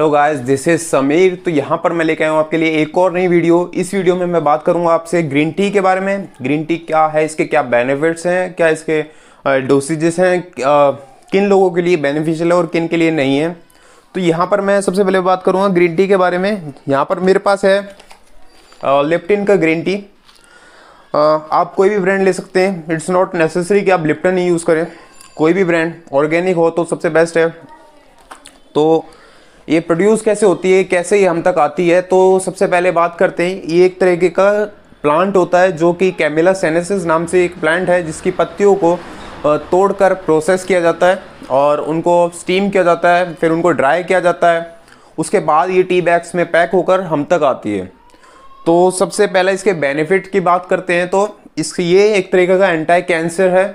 hello guys this is Sameer तो यहाँ पर मैं लेके आया हूँ आपके लिए एक और नई वीडियो इस वीडियो में मैं बात करूँगा आपसे ग्रीन टी के बारे में ग्रीन टी क्या है इसके क्या बेनिफिट्स हैं क्या इसके डोसेजेस हैं किन लोगों के लिए बेनिफिशियल है और किन के लिए नहीं है तो यहाँ पर मैं सबसे पहले बात करूँगा ग्रीन टी के बारे में यहाँ पर मेरे पास है लिप्टिन का ग्रीन टी आप कोई भी ब्रांड ले सकते हैं इट्स नॉट नेसेसरी कि आप लिप्टन ही यूज़ करें कोई भी ब्रांड ऑर्गेनिक हो तो सबसे बेस्ट है तो ये प्रोड्यूस कैसे होती है कैसे ये हम तक आती है तो सबसे पहले बात करते हैं ये एक तरीके का प्लांट होता है जो कि कैमिला सेनेसिस नाम से एक प्लांट है जिसकी पत्तियों को तोड़कर प्रोसेस किया जाता है और उनको स्टीम किया जाता है फिर उनको ड्राई किया जाता है उसके बाद ये टी बैग्स में पैक होकर हम तक आती है तो सबसे पहले इसके बेनिफिट की बात करते हैं तो इस ये एक तरीके का एंटी कैंसर है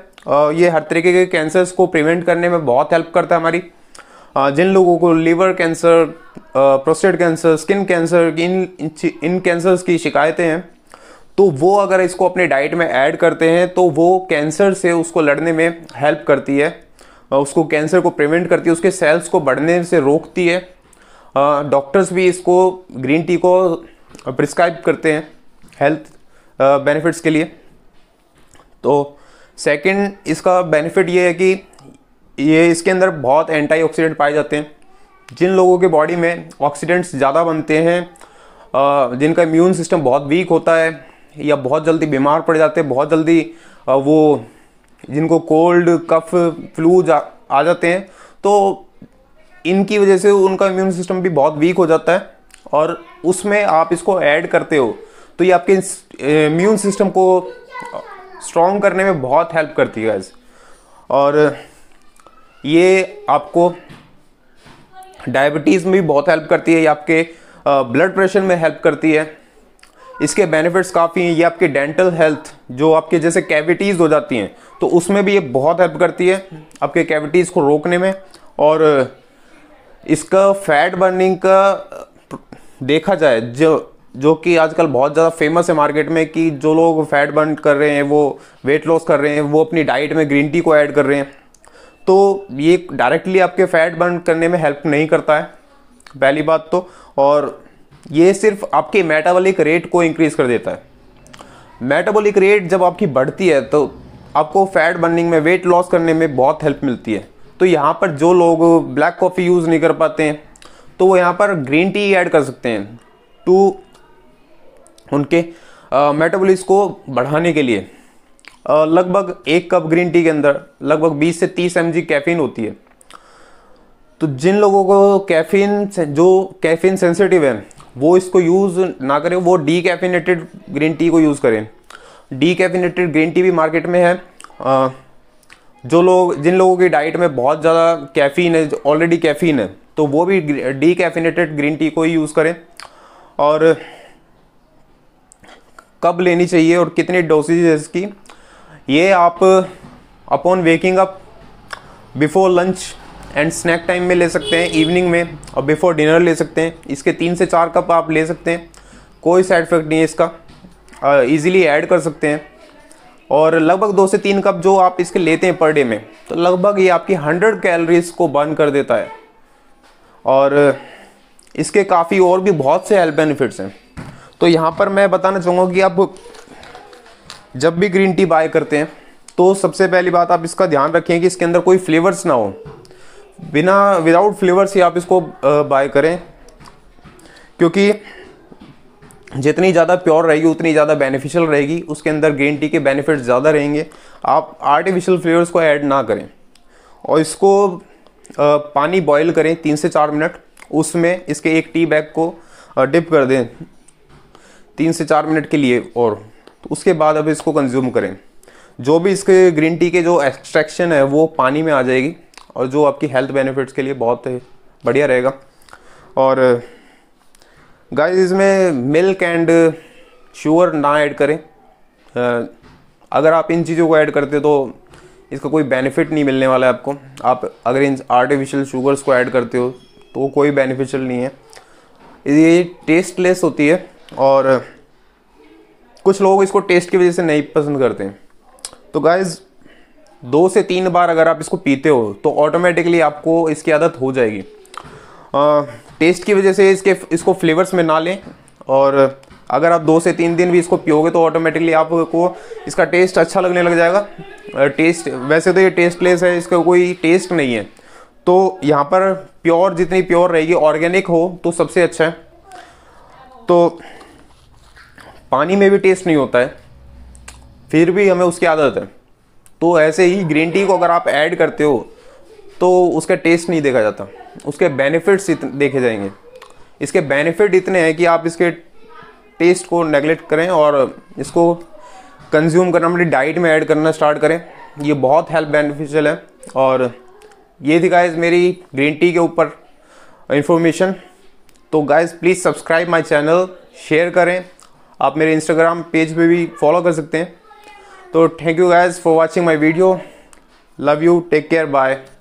ये हर तरीके के कैंसर्स को प्रिवेंट करने में बहुत हेल्प करता है हमारी जिन लोगों को liver cancer prostate cancer skin cancer इन इन कैंसर्स की शिकायतें हैं तो वो अगर इसको अपने डाइट में ऐड करते हैं तो वो कैंसर से उसको लड़ने में हेल्प करती है उसको कैंसर को प्रिवेंट करती है उसके सेल्स को बढ़ने से रोकती है डॉक्टर्स भी इसको ग्रीन टी को प्रिस्क्राइब करते हैं हेल्थ बेनिफिट्स के लिए तो सेकंड इसका बेनिफिट ये है कि ये इसके अंदर बहुत एंटीऑक्सीडेंट पाए जाते हैं जिन लोगों के बॉडी में ऑक्सीडेंट्स ज़्यादा बनते हैं जिनका इम्यून सिस्टम बहुत वीक होता है या बहुत जल्दी बीमार पड़ जाते हैं बहुत जल्दी वो जिनको कोल्ड कफ फ्लू जा आ जाते हैं तो इनकी वजह से उनका इम्यून सिस्टम भी बहुत वीक हो जाता है और उसमें आप इसको ऐड करते हो तो ये आपके इम्यून सिस्टम को स्ट्रॉन्ग करने में बहुत हेल्प करती है और ये आपको डायबिटीज़ में भी बहुत हेल्प करती है ये आपके ब्लड प्रेशर में हेल्प करती है इसके बेनिफिट्स काफ़ी हैं ये आपके डेंटल हेल्थ जो आपके जैसे कैविटीज़ हो जाती हैं तो उसमें भी ये बहुत हेल्प करती है आपके कैविटीज़ को रोकने में और इसका फैट बर्निंग का देखा जाए जो जो कि आजकल बहुत ज़्यादा फेमस है मार्केट में कि जो लोग फैट बर्न कर रहे हैं वो वेट लॉस कर रहे हैं वो अपनी डाइट में ग्रीन टी को ऐड कर रहे हैं तो ये डायरेक्टली आपके फैट बर्न करने में हेल्प नहीं करता है पहली बात तो और ये सिर्फ आपके मेटाबॉलिक रेट को इंक्रीज़ कर देता है मेटाबॉलिक रेट जब आपकी बढ़ती है तो आपको फैट बर्निंग में वेट लॉस करने में बहुत हेल्प मिलती है तो यहाँ पर जो लोग ब्लैक कॉफ़ी यूज़ नहीं कर पाते हैं तो वो यहाँ पर ग्रीन टी ऐड कर सकते हैं टू उनके मेटाबॉलिज्म uh, को बढ़ाने के लिए लगभग एक कप ग्रीन टी के अंदर लगभग 20 से 30 एम कैफीन होती है तो जिन लोगों को कैफीन जो कैफीन सेंसिटिव है वो इसको यूज़ ना करें वो डी कैफिनेटेड ग्रीन टी को यूज़ करें डी कैफिनेटेड ग्रीन टी भी मार्केट में है आ, जो लोग जिन लोगों की डाइट में बहुत ज़्यादा कैफीन है ऑलरेडी कैफीन है तो वो भी डी कैफिनेटेड ग्रीन टी को ही यूज़ करें और कब लेनी चाहिए और कितनी डोसेज है इसकी ये आप upon waking up before lunch and snack time में ले सकते हैं इवनिंग में और बिफोर डिनर ले सकते हैं इसके तीन से चार कप आप ले सकते हैं कोई साइड इफेक्ट नहीं है इसका ईजिली ऐड कर सकते हैं और लगभग दो से तीन कप जो आप इसके लेते हैं पर डे में तो लगभग ये आपकी हंड्रेड कैलोरीज को बर्न कर देता है और इसके काफ़ी और भी बहुत से हेल्थ बेनिफिट्स हैं तो यहाँ पर मैं बताना चाहूँगा कि आप जब भी ग्रीन टी बाय करते हैं तो सबसे पहली बात आप इसका ध्यान रखें कि इसके अंदर कोई फ्लेवर्स ना हो बिना विदाउट फ्लेवर्स ही आप इसको बाय करें क्योंकि जितनी ज़्यादा प्योर रहेगी उतनी ज़्यादा बेनिफिशियल रहेगी उसके अंदर ग्रीन टी के बेनिफिट्स ज़्यादा रहेंगे आप आर्टिफिशियल फ्लेवर्स को ऐड ना करें और इसको पानी बॉईल करें तीन से चार मिनट उसमें इसके एक टी बैग को डिप कर दें तीन से चार मिनट के लिए और तो उसके बाद अब इसको कंज्यूम करें जो भी इसके ग्रीन टी के जो एक्सट्रैक्शन है वो पानी में आ जाएगी और जो आपकी हेल्थ बेनिफिट्स के लिए बहुत बढ़िया रहेगा और गाइस इसमें मिल्क एंड शुगर ना ऐड करें अगर आप इन चीज़ों को ऐड करते तो इसका कोई बेनिफिट नहीं मिलने वाला है आपको आप अगर इन आर्टिफिशियल शुगर्स को ऐड करते हो तो कोई बेनिफिशियल नहीं है ये टेस्टलेस होती है और कुछ लोग इसको टेस्ट की वजह से नहीं पसंद करते तो गाइज दो से तीन बार अगर आप इसको पीते हो तो ऑटोमेटिकली आपको इसकी आदत हो जाएगी आ, टेस्ट की वजह से इसके इसको फ्लेवर्स में ना लें और अगर आप दो से तीन दिन भी इसको पियोगे तो ऑटोमेटिकली आपको इसका टेस्ट अच्छा लगने लग जाएगा टेस्ट वैसे तो ये टेस्टलेस है इसका कोई टेस्ट नहीं है तो यहाँ पर प्योर जितनी प्योर रहेगी ऑर्गेनिक हो तो सबसे अच्छा है तो पानी में भी टेस्ट नहीं होता है फिर भी हमें उसकी आदत है तो ऐसे ही ग्रीन टी को अगर आप ऐड करते हो तो उसका टेस्ट नहीं देखा जाता उसके बेनिफिट्स देखे जाएंगे इसके बेनिफिट इतने हैं कि आप इसके टेस्ट को नेगलेक्ट करें और इसको कंज्यूम करना अपनी डाइट में ऐड करना स्टार्ट करें ये बहुत हेल्प बेनिफिशियल है और ये थी गाइज मेरी ग्रीन टी के ऊपर इंफॉर्मेशन तो guys please subscribe my channel share करें आप मेरे इंस्टाग्राम पेज पे भी फॉलो कर सकते हैं तो thank you guys for watching my video love you take care bye